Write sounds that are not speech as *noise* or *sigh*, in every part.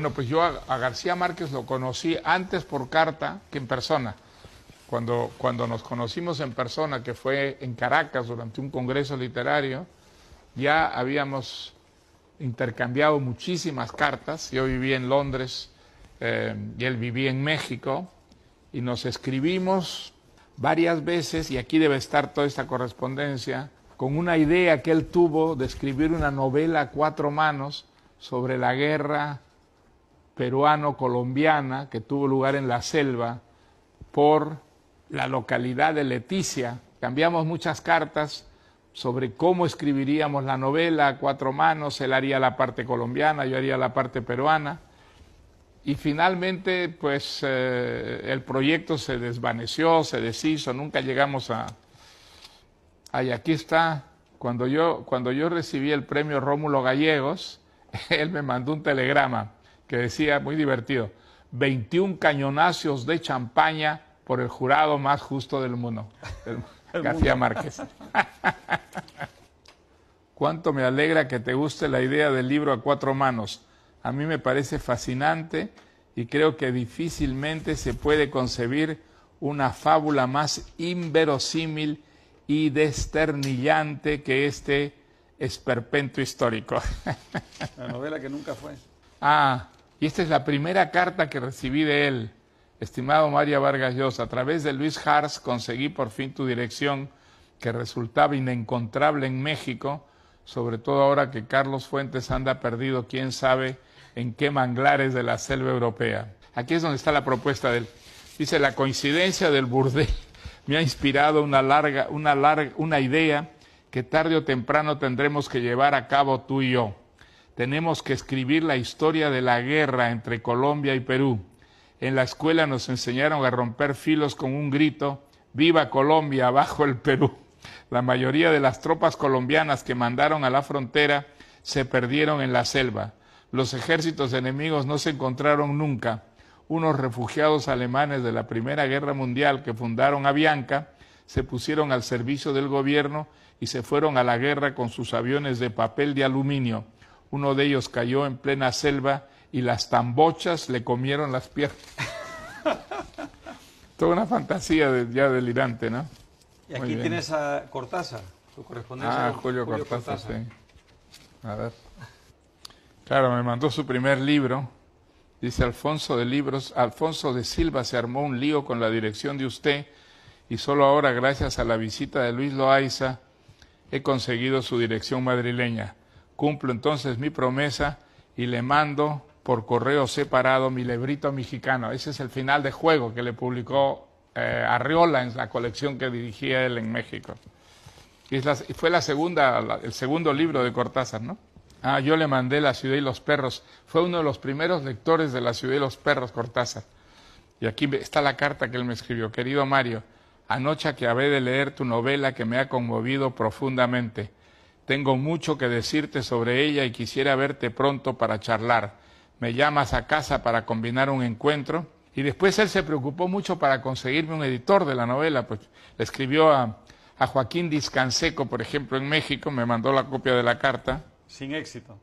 Bueno, pues yo a, García Márquez lo conocí antes por carta que en persona. Cuando, cuando nos conocimos en persona, que fue en Caracas durante un congreso literario, ya habíamos intercambiado muchísimas cartas. Yo vivía en Londres eh, y él vivía en México y nos escribimos varias veces, y aquí debe estar toda esta correspondencia, con una idea que él tuvo de escribir una novela a cuatro manos sobre la guerra peruano-colombiana que tuvo lugar en la selva por la localidad de Leticia. Cambiamos muchas cartas sobre cómo escribiríamos la novela a cuatro manos, él haría la parte colombiana, yo haría la parte peruana. Y finalmente, pues eh, el proyecto se desvaneció, se deshizo, nunca llegamos a... Ay, aquí está, cuando yo, cuando yo recibí el premio Rómulo Gallegos, *laughs* él me mandó un telegrama que decía, muy divertido, 21 cañonazos de champaña por el jurado más justo del mundo, *laughs* García Márquez. *laughs* Cuánto me alegra que te guste la idea del libro a cuatro manos. A mí me parece fascinante y creo que difícilmente se puede concebir una fábula más inverosímil y desternillante que este esperpento histórico. *laughs* La novela que nunca fue. Ah, y esta es la primera carta que recibí de él. Estimado María Vargas Llosa, a través de Luis Hars conseguí por fin tu dirección, que resultaba inencontrable en México, sobre todo ahora que Carlos Fuentes anda perdido, quién sabe en qué manglares de la selva europea. Aquí es donde está la propuesta él. Dice, la coincidencia del burdel *laughs* me ha inspirado una larga, una larga, una idea que tarde o temprano tendremos que llevar a cabo tú y yo tenemos que escribir la historia de la guerra entre Colombia y Perú. En la escuela nos enseñaron a romper filos con un grito, viva Colombia, abajo el Perú. La mayoría de las tropas colombianas que mandaron a la frontera se perdieron en la selva. Los ejércitos enemigos no se encontraron nunca. Unos refugiados alemanes de la Primera Guerra Mundial que fundaron Avianca se pusieron al servicio del gobierno y se fueron a la guerra con sus aviones de papel de aluminio uno de ellos cayó en plena selva y las tambochas le comieron las piernas. *laughs* Toda una fantasía de, ya delirante, ¿no? Y aquí tienes a Cortázar, su correspondencia. Ah, Julio, Cortázar, sí. A ver. Claro, me mandó su primer libro. Dice Alfonso de Libros, Alfonso de Silva se armó un lío con la dirección de usted y solo ahora, gracias a la visita de Luis Loaiza, he conseguido su dirección madrileña cumplo entonces mi promesa y le mando por correo separado mi lebrito mexicano. Ese es el final de juego que le publicó eh, Arriola en la colección que dirigía él en México. Y, fue la segunda, el segundo libro de Cortázar, ¿no? Ah, yo le mandé La ciudad y los perros. Fue uno de los primeros lectores de La ciudad y los perros, Cortázar. Y aquí está la carta que él me escribió. Querido Mario, anoche acabé de leer tu novela que me ha conmovido profundamente. Tengo mucho que decirte sobre ella y quisiera verte pronto para charlar. Me llamas a casa para combinar un encuentro. Y después él se preocupó mucho para conseguirme un editor de la novela, pues le escribió a, Joaquín Discanseco, por ejemplo, en México, me mandó la copia de la carta. Sin éxito.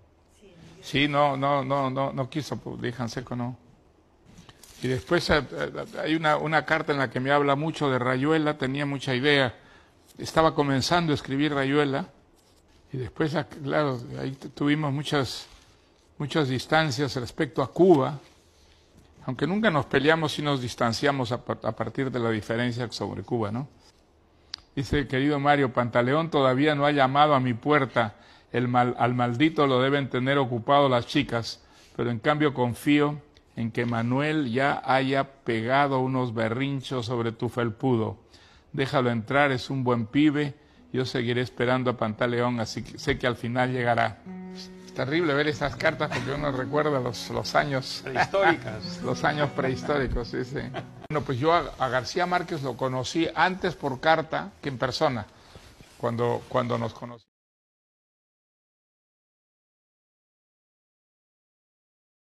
Sí, no, no, no, no, quiso, pues, Discanseco no. Y después eh, eh, hay una carta en la que me habla mucho de Rayuela, tenía mucha idea. Estaba comenzando a escribir Rayuela y después, claro, ahí tuvimos muchas, muchas distancias respecto a Cuba, aunque nunca nos peleamos y nos distanciamos a, partir de la diferencia sobre Cuba, ¿no? Dice querido Mario, Pantaleón todavía no ha llamado a mi puerta, el mal, al maldito lo deben tener ocupado las chicas, pero en cambio confío en que Manuel ya haya pegado unos berrinchos sobre tu felpudo. Déjalo entrar, es un buen pibe yo seguiré esperando a Pantaleón, así que sé que al final llegará. Es terrible ver esas cartas porque uno recuerda los, los años prehistóricos. *laughs* los años prehistóricos, sí, sí. Bueno, pues yo a, García Márquez lo conocí antes por carta que en persona, cuando, cuando nos conocimos.